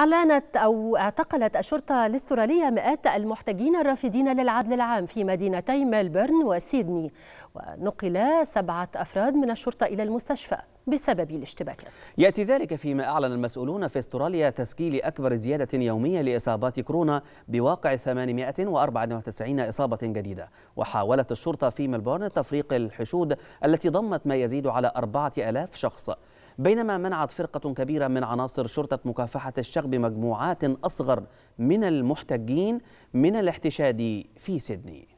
أعلنت أو اعتقلت الشرطة الاسترالية مئات المحتجين الرافدين للعدل العام في مدينتي ملبورن وسيدني ونقل سبعة أفراد من الشرطة إلى المستشفى بسبب الاشتباكات يأتي ذلك فيما أعلن المسؤولون في استراليا تسجيل أكبر زيادة يومية لإصابات كورونا بواقع 894 إصابة جديدة وحاولت الشرطة في ملبورن تفريق الحشود التي ضمت ما يزيد على 4000 شخص بينما منعت فرقة كبيرة من عناصر شرطة مكافحة الشغب مجموعات أصغر من المحتجين من الاحتشاد في سيدني